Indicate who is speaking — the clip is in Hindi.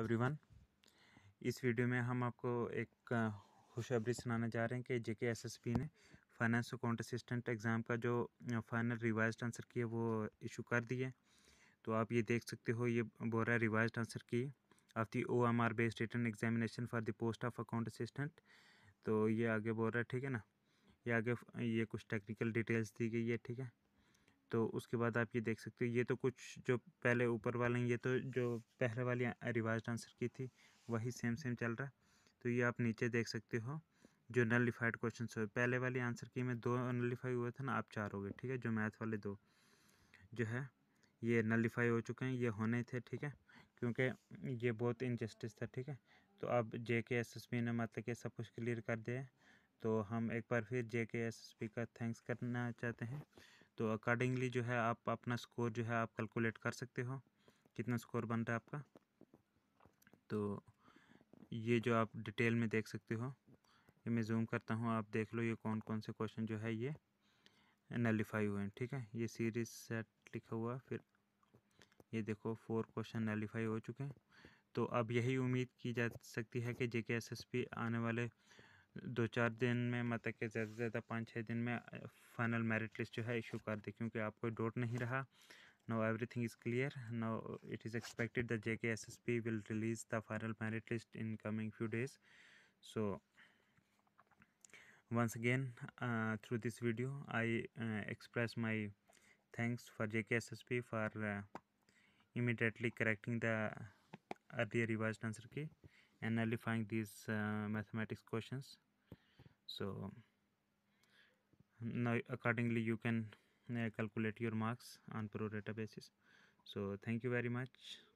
Speaker 1: एवरीवन इस वीडियो में हम आपको एक खुशखबरी सुनाना चाह रहे हैं कि जेके एसएसपी ने फाइनेंस अकाउंट असिस्टेंट एग्ज़ाम का जो फाइनल रिवाइज आंसर की है वो इशू कर दिए तो आप ये देख सकते हो ये बोल रहा है revise answer key of the O M R based written examination for the post of account assistant तो ये आगे बोल रहा है ठीक है ना ये आगे ये कुछ टेक्निकल डिटेल्स दी गई है ठीक है तो उसके बाद आप ये देख सकते हो ये तो कुछ जो पहले ऊपर वाले हैं ये तो जो पहले वाली रिवाज आंसर की थी वही सेम सेम चल रहा तो ये आप नीचे देख सकते हो जो नलिफाइड क्वेश्चन हुए पहले वाली आंसर की में दो नलिफाई हुए थे ना आप चार हो गए ठीक है जो मैथ वाले दो जो है ये नलिफाई हो चुके हैं ये होने थे ठीक है क्योंकि ये बहुत इनजस्टिस था ठीक है तो अब जे के एस एस पी ने मतलब कि सब कुछ क्लियर कर दिया है तो हम एक बार फिर J K S S P का थैंक्स करना चाहते हैं तो अकॉर्डिंगली जो है आप अपना स्कोर जो है आप कैलकुलेट कर सकते हो कितना स्कोर बन रहा है आपका तो ये जो आप डिटेल में देख सकते हो ये मैं जूम करता हूँ आप देख लो ये कौन कौन से क्वेश्चन जो है ये नलीफाई हुए हैं ठीक है ये सीरीज सेट लिखा हुआ फिर ये देखो फोर क्वेश्चन नलीफाई हो चुके हैं तो अब यही उम्मीद की जा सकती है कि जे एस एस पी आने वाले दो चार दिन में मतलब कि ज़्यादा से ज़्यादा पाँच छः दिन में फाइनल मेरिट लिस्ट जो है इशू कर दी क्योंकि आपको डोट नहीं रहा no everything is clear no it is expected the J K S S P will release the final merit list in coming few days so once again through this video I express my thanks for J K S S P for immediately correcting the error revise answer key analyzing these uh, mathematics questions so now accordingly you can uh, calculate your marks on pro rata basis so thank you very much